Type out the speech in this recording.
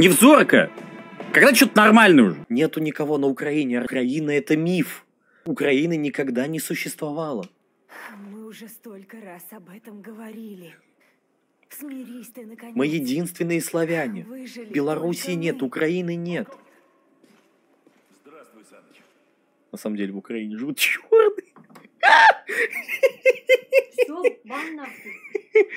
Невзорка! Когда что-то нормальное уже? Нету никого на Украине. Украина это миф. Украины никогда не существовало. Мы уже столько раз об этом говорили. Смирись ты, наконец. Мы единственные славяне. Выжили Белоруссии нет, Украины нет. Здравствуй, Саныч. На самом деле в Украине живут черные. Все,